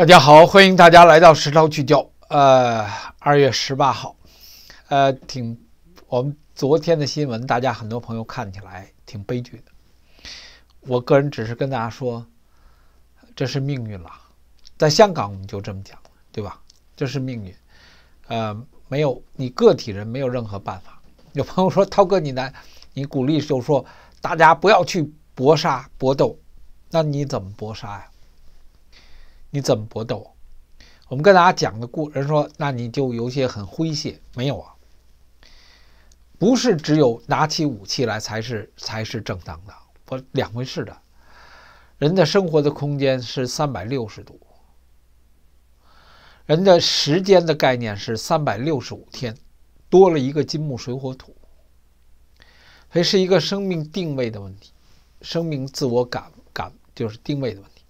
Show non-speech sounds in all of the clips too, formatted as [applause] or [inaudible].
大家好，欢迎大家来到实超聚焦。呃，二月十八号，呃，挺我们昨天的新闻，大家很多朋友看起来挺悲剧的。我个人只是跟大家说，这是命运了。在香港，我们就这么讲，对吧？这是命运。呃，没有你个体人没有任何办法。有朋友说，涛哥，你来，你鼓励就说大家不要去搏杀搏斗，那你怎么搏杀呀？你怎么搏斗？我们跟大家讲的故人说，那你就有些很诙谐，没有啊？不是只有拿起武器来才是才是正当的，不两回事的。人的生活的空间是三百六十度，人的时间的概念是三百六十五天，多了一个金木水火土，所以是一个生命定位的问题，生命自我感感就是定位的问题。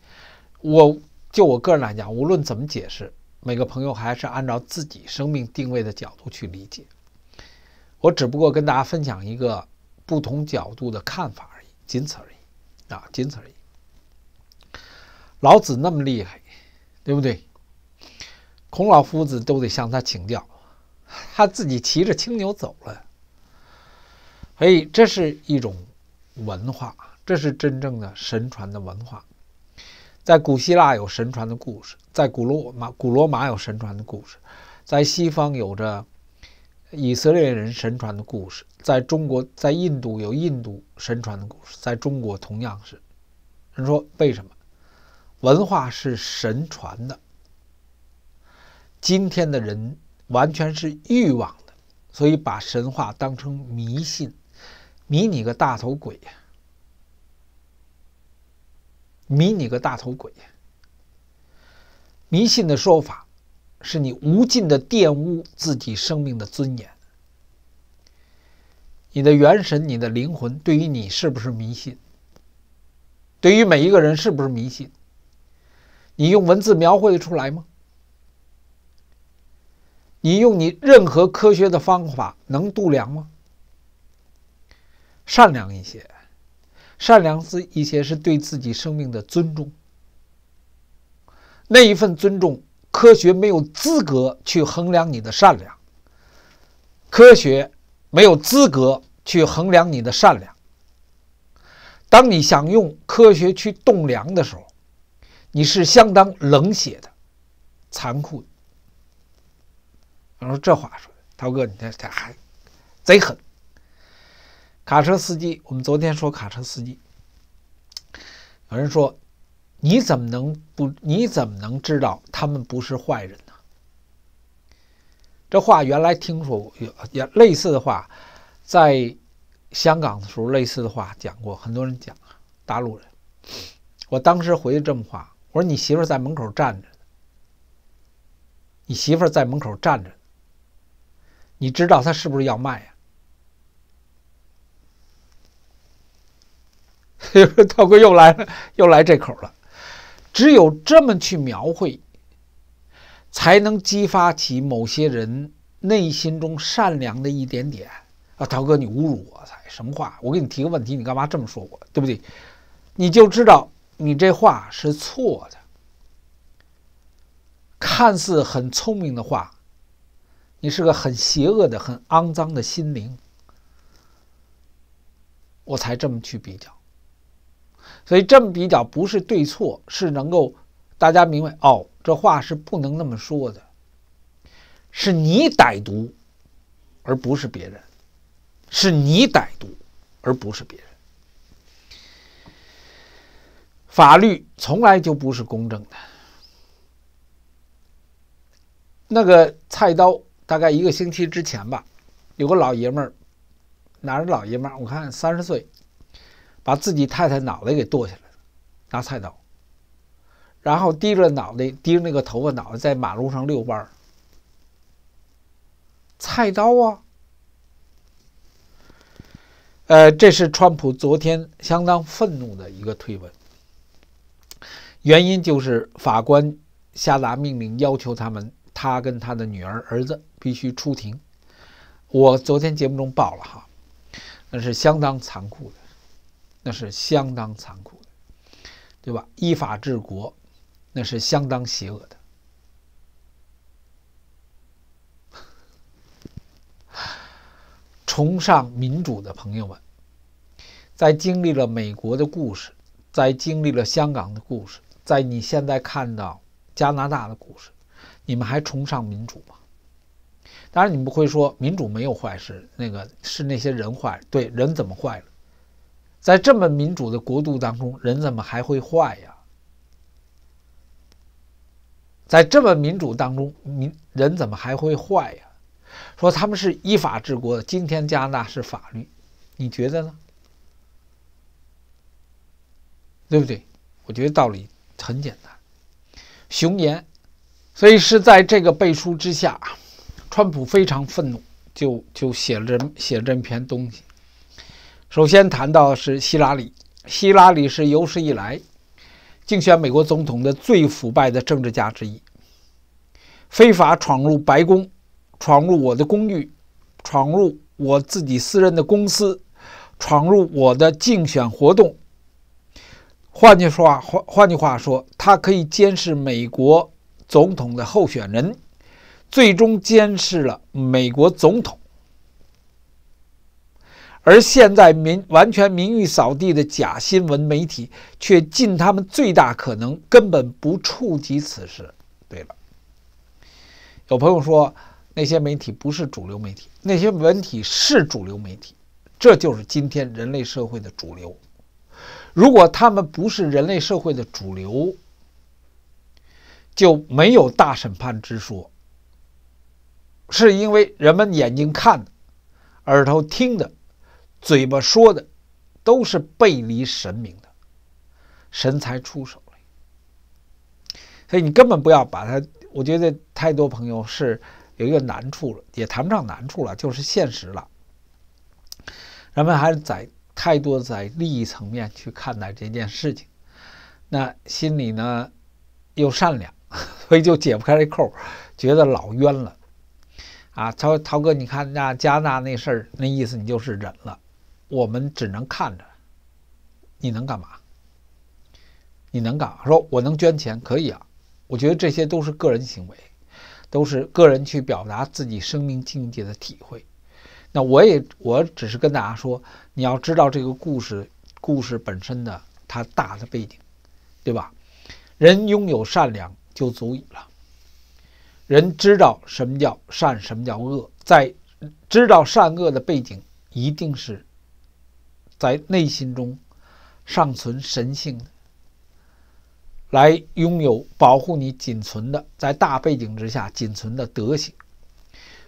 我。就我个人来讲，无论怎么解释，每个朋友还是按照自己生命定位的角度去理解。我只不过跟大家分享一个不同角度的看法而已，仅此而已啊，仅此而已。老子那么厉害，对不对？孔老夫子都得向他请教，他自己骑着青牛走了。所以这是一种文化，这是真正的神传的文化。在古希腊有神传的故事，在古罗马、古罗马有神传的故事，在西方有着以色列人神传的故事，在中国、在印度有印度神传的故事，在中国同样是。人说为什么？文化是神传的，今天的人完全是欲望的，所以把神话当成迷信，迷你个大头鬼呀！迷你个大头鬼！迷信的说法，是你无尽的玷污自己生命的尊严。你的元神，你的灵魂，对于你是不是迷信？对于每一个人是不是迷信？你用文字描绘的出来吗？你用你任何科学的方法能度量吗？善良一些。善良是一些是对自己生命的尊重，那一份尊重，科学没有资格去衡量你的善良。科学没有资格去衡量你的善良。当你想用科学去栋量的时候，你是相当冷血的，残酷。的。我说这话说的，涛哥，你这这还贼狠。卡车司机，我们昨天说卡车司机，有人说：“你怎么能不？你怎么能知道他们不是坏人呢？”这话原来听说过，也类似的话，在香港的时候类似的话讲过，很多人讲啊，大陆人。我当时回去这么话，我说：“你媳妇在门口站着你媳妇在门口站着，你知道他是不是要卖呀？”他 [laughs] 涛哥又来了，又来这口了。”只有这么去描绘，才能激发起某些人内心中善良的一点点。啊，涛哥，你侮辱我！才什么话？我给你提个问题，你干嘛这么说？我对不对？你就知道你这话是错的。看似很聪明的话，你是个很邪恶的、很肮脏的心灵。我才这么去比较。所以这么比较不是对错，是能够大家明白哦，这话是不能那么说的，是你歹毒，而不是别人；是你歹毒，而不是别人。法律从来就不是公正的。那个菜刀大概一个星期之前吧，有个老爷们儿拿着老爷们儿，我看三十岁。把自己太太脑袋给剁下来了，拿菜刀，然后低着脑袋，低着那个头发脑袋在马路上遛弯儿，菜刀啊！呃，这是川普昨天相当愤怒的一个推文，原因就是法官下达命令，要求他们他跟他的女儿儿子必须出庭。我昨天节目中报了哈，那是相当残酷的。那是相当残酷的，对吧？依法治国，那是相当邪恶的。崇尚民主的朋友们，在经历了美国的故事，在经历了香港的故事，在你现在看到加拿大的故事，你们还崇尚民主吗？当然，你们不会说民主没有坏事，那个是那些人坏，对，人怎么坏了？在这么民主的国度当中，人怎么还会坏呀？在这么民主当中，民人怎么还会坏呀？说他们是依法治国的，今天加拿大是法律，你觉得呢？对不对？我觉得道理很简单，雄言。所以是在这个背书之下，川普非常愤怒，就就写了这写了这篇东西。首先谈到是希拉里，希拉里是有史以来竞选美国总统的最腐败的政治家之一。非法闯入白宫，闯入我的公寓，闯入我自己私人的公司，闯入我的竞选活动。换句话说，换换句话说，他可以监视美国总统的候选人，最终监视了美国总统。而现在，民完全名誉扫地的假新闻媒体，却尽他们最大可能，根本不触及此事。对了，有朋友说，那些媒体不是主流媒体，那些文体是主流媒体，这就是今天人类社会的主流。如果他们不是人类社会的主流，就没有大审判之说。是因为人们眼睛看的，耳朵听的。嘴巴说的都是背离神明的，神才出手了，所以你根本不要把他。我觉得太多朋友是有一个难处了，也谈不上难处了，就是现实了。人们还是在太多在利益层面去看待这件事情，那心里呢又善良，[laughs] 所以就解不开这扣，觉得老冤了。啊，涛涛哥，你看那加拿大那事儿，那意思你就是忍了。我们只能看着，你能干嘛？你能干嘛？说我能捐钱，可以啊。我觉得这些都是个人行为，都是个人去表达自己生命境界的体会。那我也我只是跟大家说，你要知道这个故事，故事本身的它大的背景，对吧？人拥有善良就足以了。人知道什么叫善，什么叫恶，在知道善恶的背景，一定是。在内心中尚存神性，来拥有保护你仅存的，在大背景之下仅存的德行，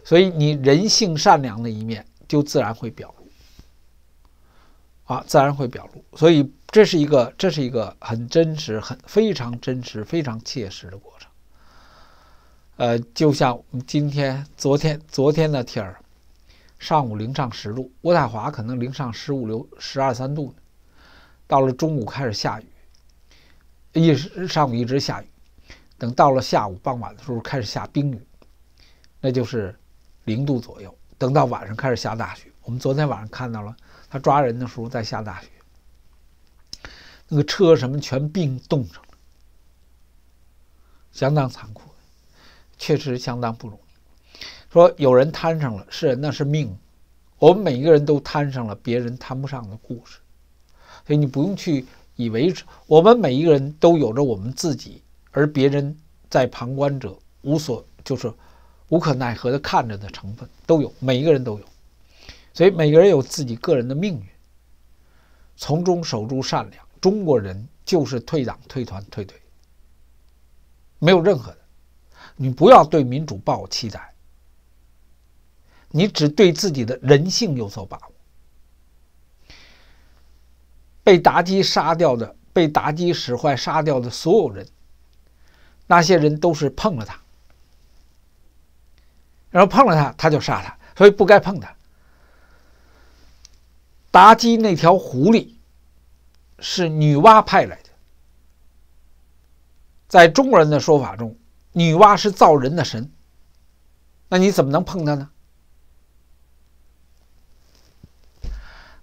所以你人性善良的一面就自然会表露，啊，自然会表露。所以这是一个，这是一个很真实、很非常真实、非常切实的过程。呃，就像今天、昨天、昨天的天儿。上午零上十度，渥太华可能零上十五六、十二三度呢。到了中午开始下雨，一上午一直下雨，等到了下午傍晚的时候开始下冰雨，那就是零度左右。等到晚上开始下大雪，我们昨天晚上看到了他抓人的时候在下大雪，那个车什么全冰冻上了，相当残酷，确实相当不容易。说有人摊上了，是那是命。我们每一个人都摊上了别人摊不上的故事，所以你不用去以为我们每一个人都有着我们自己，而别人在旁观者无所就是无可奈何的看着的成分都有，每一个人都有。所以每个人有自己个人的命运，从中守住善良。中国人就是退党、退团、退队，没有任何的。你不要对民主抱期待。你只对自己的人性有所把握。被妲己杀掉的，被妲己使坏杀掉的所有人，那些人都是碰了他，然后碰了他，他就杀他，所以不该碰他。妲己那条狐狸是女娲派来的，在中国人的说法中，女娲是造人的神，那你怎么能碰她呢？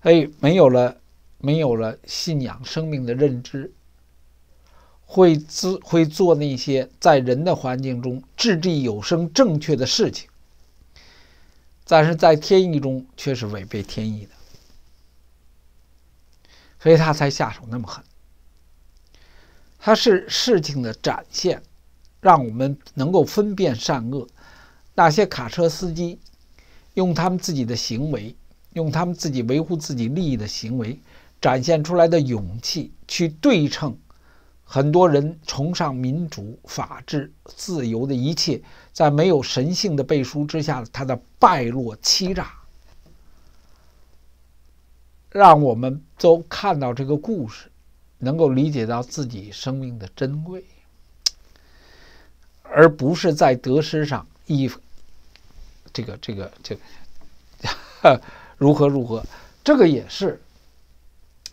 哎，没有了，没有了信仰生命的认知，会自会做那些在人的环境中掷地有声、正确的事情，但是在天意中却是违背天意的，所以他才下手那么狠。他是事情的展现，让我们能够分辨善恶。那些卡车司机用他们自己的行为。用他们自己维护自己利益的行为展现出来的勇气，去对称很多人崇尚民主、法治、自由的一切，在没有神性的背书之下，他的败落、欺诈，让我们都看到这个故事，能够理解到自己生命的珍贵，而不是在得失上依这个、这个、这。[laughs] 如何如何？这个也是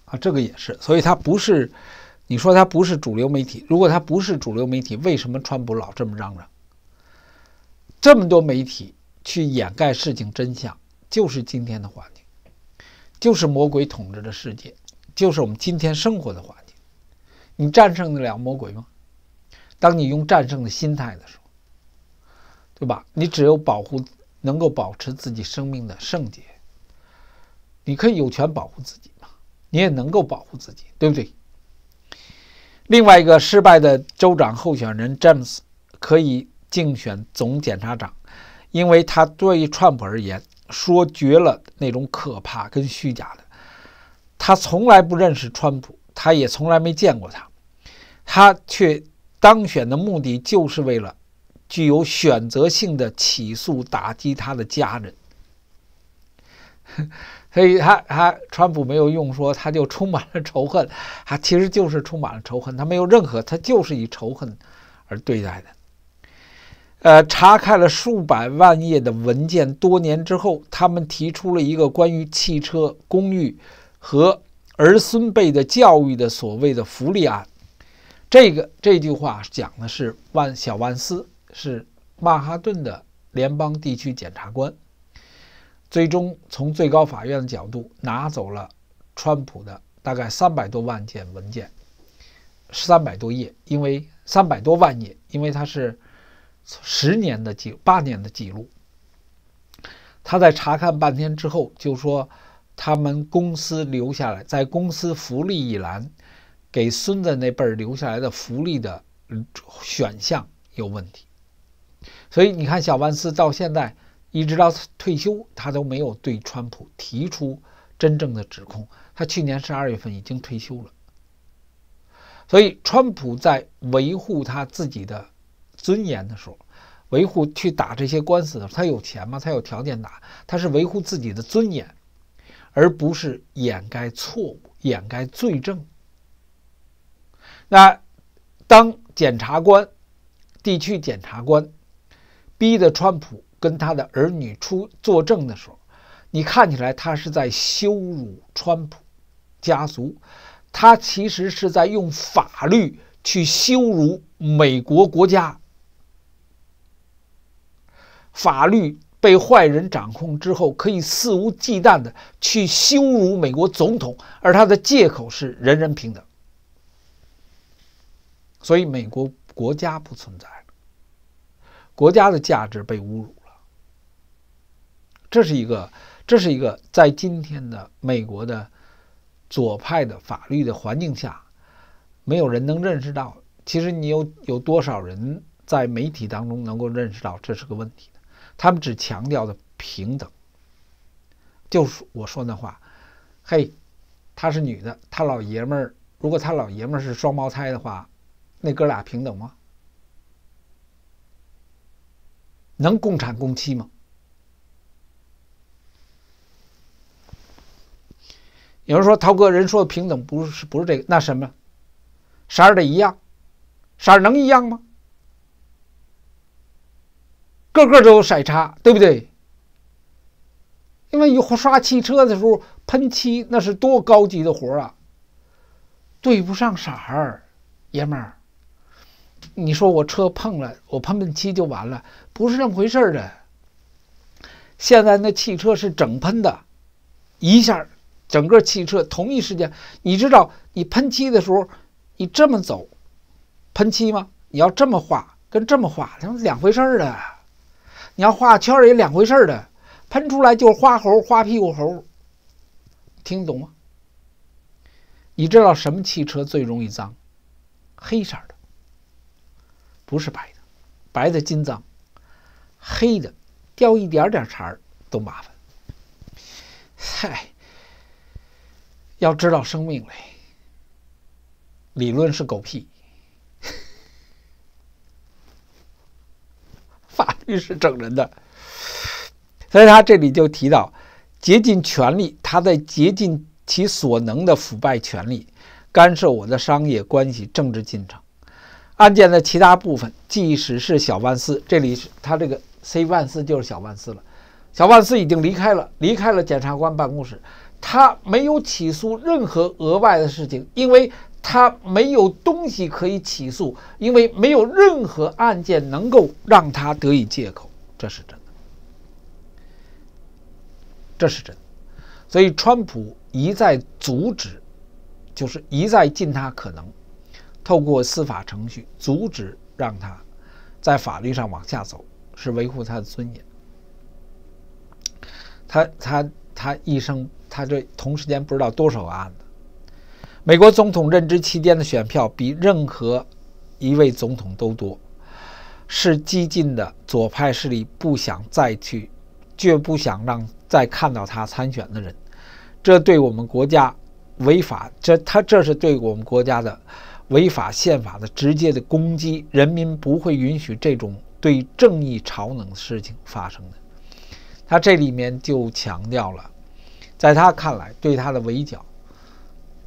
啊，这个也是，所以它不是你说它不是主流媒体。如果它不是主流媒体，为什么川普老这么嚷嚷？这么多媒体去掩盖事情真相，就是今天的环境，就是魔鬼统治的世界，就是我们今天生活的环境。你战胜得了魔鬼吗？当你用战胜的心态的时候，对吧？你只有保护，能够保持自己生命的圣洁。你可以有权保护自己嘛？你也能够保护自己，对不对？另外一个失败的州长候选人詹姆斯可以竞选总检察长，因为他对川普而言说绝了那种可怕跟虚假的。他从来不认识川普，他也从来没见过他，他却当选的目的就是为了具有选择性的起诉打击他的家人。[laughs] 所以他他川普没有用，说他就充满了仇恨，他其实就是充满了仇恨，他没有任何，他就是以仇恨而对待的。呃，查看了数百万页的文件，多年之后，他们提出了一个关于汽车公寓和儿孙辈的教育的所谓的福利案。这个这句话讲的是万小万斯，是曼哈顿的联邦地区检察官。最终从最高法院的角度拿走了川普的大概三百多万件文件，三百多页，因为三百多万页，因为它是十年的记八年的记录。他在查看半天之后，就说他们公司留下来在公司福利一栏给孙子那辈儿留下来的福利的选项有问题，所以你看小万斯到现在。一直到退休，他都没有对川普提出真正的指控。他去年十二月份已经退休了，所以川普在维护他自己的尊严的时候，维护去打这些官司的时候，他有钱吗？他有条件打？他是维护自己的尊严，而不是掩盖错误、掩盖罪证。那当检察官、地区检察官逼得川普。跟他的儿女出作证的时候，你看起来他是在羞辱川普家族，他其实是在用法律去羞辱美国国家。法律被坏人掌控之后，可以肆无忌惮的去羞辱美国总统，而他的借口是人人平等，所以美国国家不存在了，国家的价值被侮辱。这是一个，这是一个在今天的美国的左派的法律的环境下，没有人能认识到，其实你有有多少人在媒体当中能够认识到这是个问题的？他们只强调的平等，就是我说那话，嘿，她是女的，她老爷们儿，如果她老爷们儿是双胞胎的话，那哥俩平等吗？能共产共妻吗？有人说：“涛哥，人说平等不是不是这个，那什么？色儿得一样，色儿能一样吗？个个都有色差，对不对？因为有刷汽车的时候喷漆，那是多高级的活儿啊！对不上色儿，爷们儿，你说我车碰了，我喷喷漆就完了？不是那么回事儿的。现在那汽车是整喷的，一下。”整个汽车同一时间，你知道你喷漆的时候，你这么走，喷漆吗？你要这么画，跟这么画那是两回事儿的。你要画圈也两回事儿的，喷出来就花猴花屁股猴。听得懂吗？你知道什么汽车最容易脏？黑色的，不是白的，白的金脏，黑的掉一点点茬儿都麻烦。嗨。要知道生命嘞，理论是狗屁，[laughs] 法律是整人的，所以他这里就提到竭尽全力，他在竭尽其所能的腐败权力，干涉我的商业关系、政治进程。案件的其他部分，即使是小万斯，这里是他这个 C 万斯就是小万斯了，小万斯已经离开了，离开了检察官办公室。他没有起诉任何额外的事情，因为他没有东西可以起诉，因为没有任何案件能够让他得以借口，这是真的，这是真的。所以川普一再阻止，就是一再尽他可能，透过司法程序阻止让他在法律上往下走，是维护他的尊严。他他他一生。他这同时间不知道多少个案子。美国总统任职期间的选票比任何一位总统都多，是激进的左派势力不想再去，绝不想让再看到他参选的人。这对我们国家违法，这他这是对我们国家的违法宪法的直接的攻击。人民不会允许这种对正义嘲弄的事情发生的。他这里面就强调了。在他看来，对他的围剿，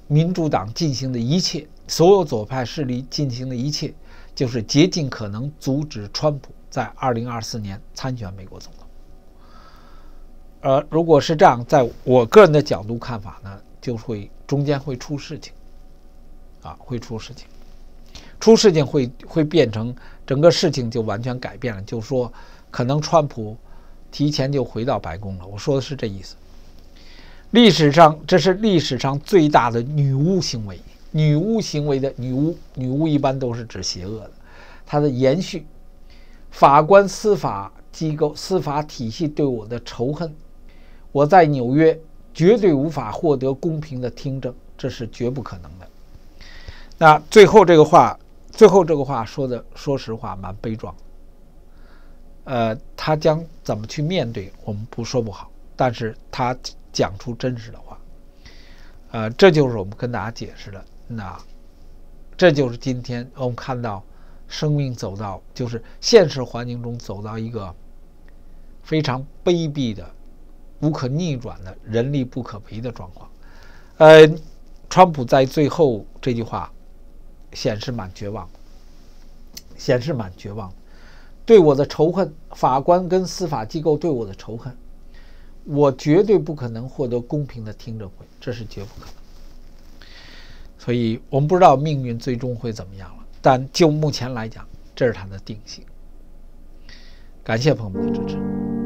民主党进行的一切，所有左派势力进行的一切，就是竭尽可能阻止川普在二零二四年参选美国总统。呃，如果是这样，在我个人的角度看法呢，就会中间会出事情，啊，会出事情，出事情会会变成整个事情就完全改变了，就说可能川普提前就回到白宫了。我说的是这意思。历史上，这是历史上最大的女巫行为。女巫行为的女巫，女巫一般都是指邪恶的。它的延续，法官、司法机构、司法体系对我的仇恨，我在纽约绝对无法获得公平的听证，这是绝不可能的。那最后这个话，最后这个话说的，说实话蛮悲壮。呃，他将怎么去面对，我们不说不好。但是他讲出真实的话，呃，这就是我们跟大家解释的。那这就是今天我们看到生命走到，就是现实环境中走到一个非常卑鄙的、无可逆转的、人力不可为的状况。呃，川普在最后这句话显示蛮绝望，显示蛮绝望对我的仇恨，法官跟司法机构对我的仇恨。我绝对不可能获得公平的听证会，这是绝不可能。所以，我们不知道命运最终会怎么样了。但就目前来讲，这是它的定性。感谢朋友们的支持。